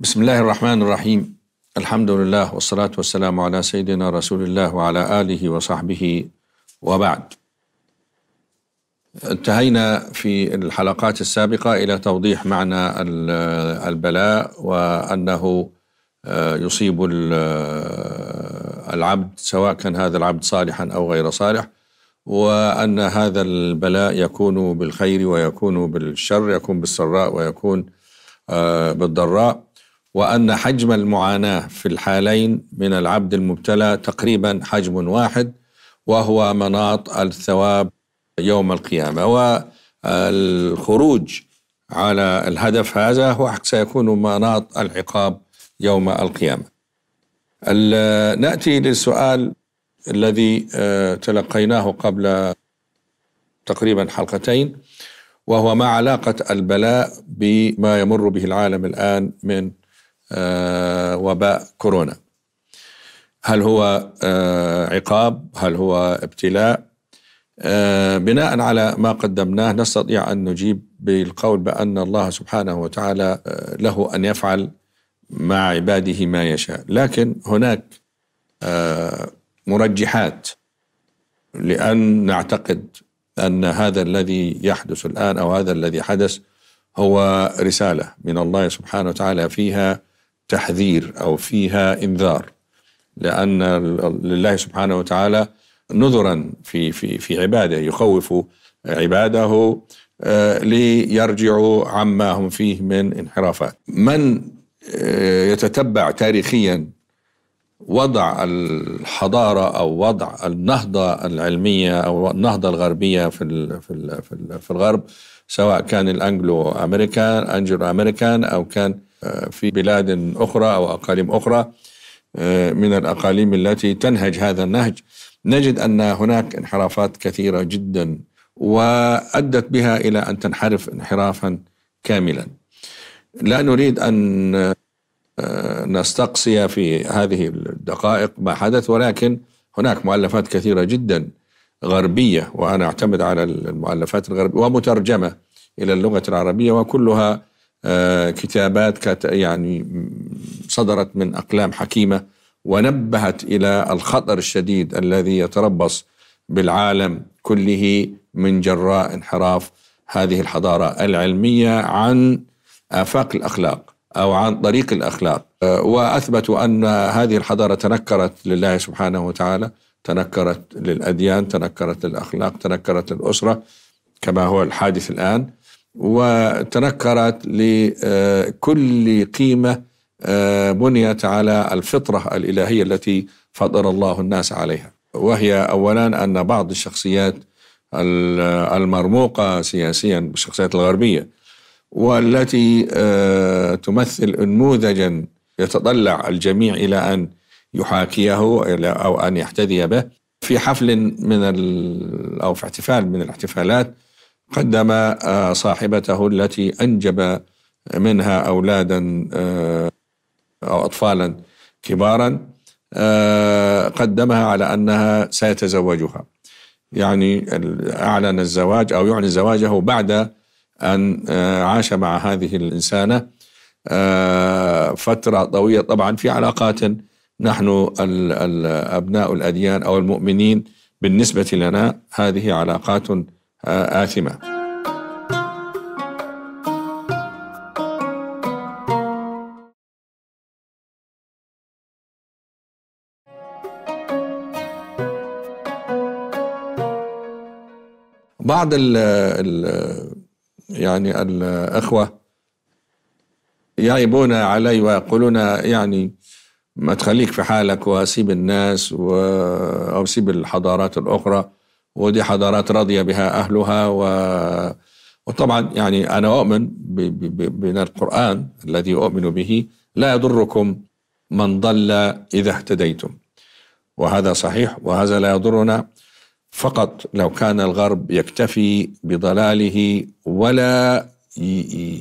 بسم الله الرحمن الرحيم الحمد لله والصلاة والسلام على سيدنا رسول الله وعلى آله وصحبه وبعد انتهينا في الحلقات السابقة إلى توضيح معنى البلاء وأنه يصيب العبد سواء كان هذا العبد صالحا أو غير صالح وأن هذا البلاء يكون بالخير ويكون بالشر يكون بالسراء ويكون بالضراء وأن حجم المعاناة في الحالين من العبد المبتلى تقريبا حجم واحد وهو مناط الثواب يوم القيامة والخروج على الهدف هذا هو سيكون مناط العقاب يوم القيامة نأتي للسؤال الذي آه، تلقيناه قبل تقريبا حلقتين وهو ما علاقة البلاء بما يمر به العالم الآن من آه، وباء كورونا هل هو آه، عقاب هل هو ابتلاء آه، بناء على ما قدمناه نستطيع أن نجيب بالقول بأن الله سبحانه وتعالى له أن يفعل مع عباده ما يشاء لكن هناك مرجحات لأن نعتقد أن هذا الذي يحدث الآن أو هذا الذي حدث هو رسالة من الله سبحانه وتعالى فيها تحذير أو فيها إنذار لأن لله سبحانه وتعالى نذرا في في في عباده يخوف عباده آه، ليرجعوا عما هم فيه من انحرافات. من آه، يتتبع تاريخيا وضع الحضاره او وضع النهضه العلميه او النهضه الغربيه في في في الغرب سواء كان الانجلو امريكان انجلو امريكان او كان آه، في بلاد اخرى او اقاليم اخرى آه، من الاقاليم التي تنهج هذا النهج نجد ان هناك انحرافات كثيره جدا وادت بها الى ان تنحرف انحرافا كاملا. لا نريد ان آه، نستقصي في هذه الدقائق ما حدث ولكن هناك مؤلفات كثيره جدا غربية وأنا أعتمد على المؤلفات الغربية ومترجمة إلى اللغة العربية وكلها آه، كتابات يعني صدرت من أقلام حكيمة ونبهت إلى الخطر الشديد الذي يتربص بالعالم كله من جراء انحراف هذه الحضارة العلمية عن آفاق الأخلاق أو عن طريق الأخلاق آه، وأثبتوا أن هذه الحضارة تنكرت لله سبحانه وتعالى تنكرت للأديان تنكرت للأخلاق تنكرت للأسرة كما هو الحادث الآن وتنكرت لكل قيمة آه، بنيت على الفطرة الإلهية التي فطر الله الناس عليها وهي أولا أن بعض الشخصيات المرموقة سياسيا بالشخصيات الغربية والتي آه، تمثل أنموذجا يتطلع الجميع إلى أن يحاكيه أو أن يحتذي به في حفل من أو في احتفال من الاحتفالات قدم آه، صاحبته التي أنجب منها أولادا آه، أو أطفالا كبارا آه، قدمها على أنها سيتزوجها يعني أعلن الزواج أو يعلن زواجه بعد أن عاش مع هذه الإنسانة فترة طويلة طبعا في علاقات نحن أبناء الأديان أو المؤمنين بالنسبة لنا هذه علاقات آثمة بعض الـ الـ يعني الأخوة يعيبون علي ويقولون يعني ما تخليك في حالك وسيب الناس و... أو سيب الحضارات الأخرى ودي حضارات راضية بها أهلها و... وطبعا يعني أنا أؤمن ب... ب... بأن القرآن الذي أؤمن به لا يضركم من ضل إذا اهتديتم وهذا صحيح وهذا لا يضرنا فقط لو كان الغرب يكتفي بضلاله ولا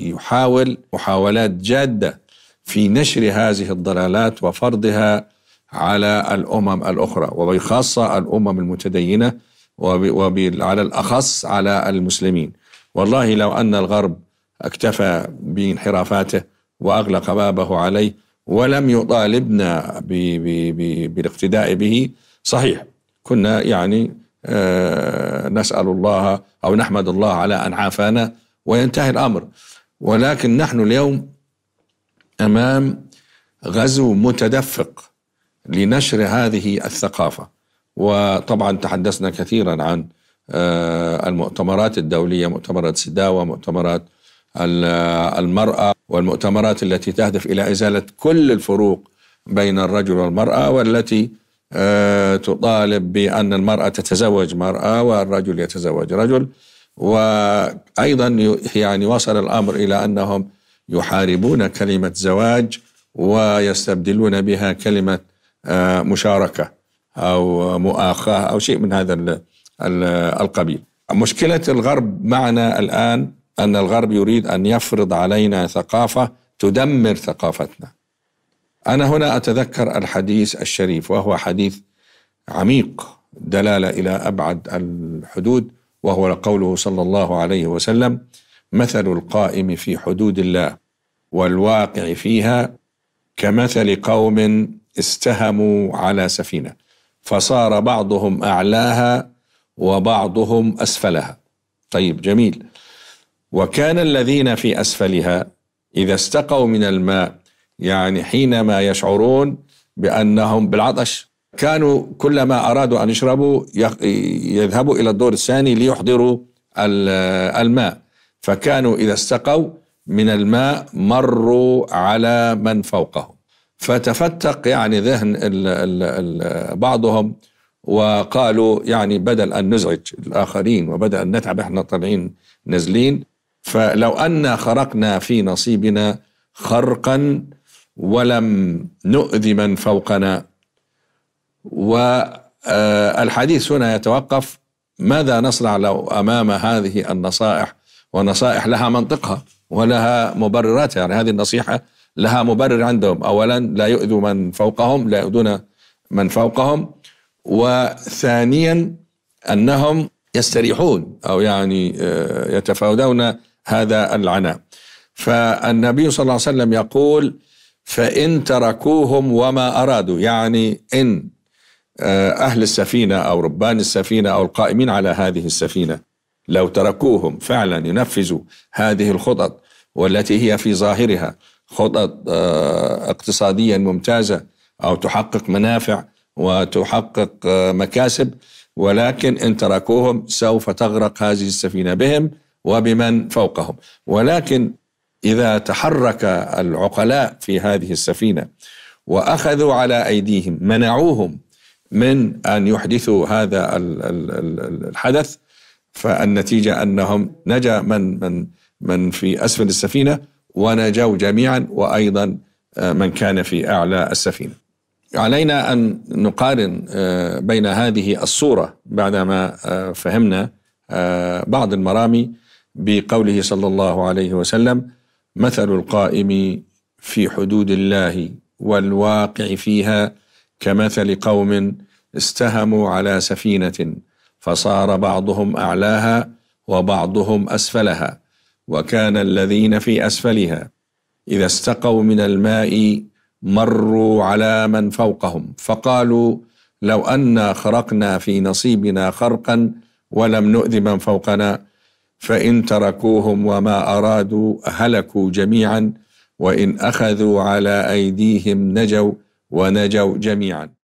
يحاول محاولات جاده في نشر هذه الضلالات وفرضها على الامم الاخرى وبخاصه الامم المتدينه وعلى الاخص على المسلمين. والله لو ان الغرب اكتفى بانحرافاته واغلق بابه عليه ولم يطالبنا بالاقتداء به صحيح كنا يعني آه، نسال الله او نحمد الله على ان عافانا وينتهي الامر ولكن نحن اليوم امام غزو متدفق لنشر هذه الثقافه وطبعا تحدثنا كثيرا عن آه، المؤتمرات الدوليه مؤتمرات سداوه مؤتمرات المراه والمؤتمرات التي تهدف الى ازاله كل الفروق بين الرجل والمراه والتي آه، تطالب بان المراه تتزوج مراه والرجل يتزوج رجل وايضا يعني وصل الامر الى انهم يحاربون كلمة زواج ويستبدلون بها كلمة آه، مشاركة أو مؤاخاة أو شيء من هذا القبيل مشكلة الغرب معنا الآن أن الغرب يريد أن يفرض علينا ثقافة تدمر ثقافتنا أنا هنا أتذكر الحديث الشريف وهو حديث عميق دلالة إلى أبعد الحدود وهو قوله صلى الله عليه وسلم مثل القائم في حدود الله والواقع فيها كمثل قوم استهموا على سفينه فصار بعضهم اعلاها وبعضهم اسفلها طيب جميل وكان الذين في اسفلها اذا استقوا من الماء يعني حينما يشعرون بانهم بالعطش كانوا كلما ارادوا ان يشربوا يذهبوا الى الدور الثاني ليحضروا الماء فكانوا إذا استقوا من الماء مروا على من فوقهم فتفتق يعني ذهن ال ال الـ بعضهم وقالوا يعني بدل أن نزعج الآخرين وبدل أن نتعب إحنا طالعين نازلين فلو أن خرقنا في نصيبنا خرقا ولم نؤذي من فوقنا والحديث آه، هنا يتوقف ماذا نصنع لو أمام هذه النصائح ونصائح لها منطقها ولها مبرراتها يعني هذه النصيحة لها مبرر عندهم أولا لا يؤذوا من فوقهم لا يؤذون من فوقهم وثانيا أنهم يستريحون أو يعني آه، يتفاودون هذا العناء فالنبي صلى الله عليه وسلم يقول فإن تركوهم وما أرادوا يعني إن آه، أهل السفينة أو ربان السفينة أو القائمين على هذه السفينة لو تركوهم فعلا ينفذوا هذه الخطط والتي هي في ظاهرها خطط آه، اقتصاديا ممتازه او تحقق منافع وتحقق آه، مكاسب ولكن ان تركوهم سوف تغرق هذه السفينه بهم وبمن فوقهم ولكن اذا تحرك العقلاء في هذه السفينه واخذوا على ايديهم منعوهم من ان يحدثوا هذا الحدث فالنتيجة أنهم نجا من من من في أسفل السفينة ونجوا جميعا وأيضا آه، من كان في أعلى السفينة علينا أن نقارن آه، بين هذه الصورة بعدما آه، فهمنا بعض المرامي بقوله صلى الله عليه وسلم مثل القائم في حدود الله والواقع فيها كمثل قوم استهموا على سفينه فصار بعضهم أعلاها وبعضهم أسفلها وكان الذين في أسفلها إذا استقوا من الماء مروا على من فوقهم فقالوا لو أنا خرقنا في نصيبنا خرقا ولم نؤذ من فوقنا فإن تركوهم وما أرادوا هلكوا جميعا وإن أخذوا على أيديهم نجوا ونجوا جميعا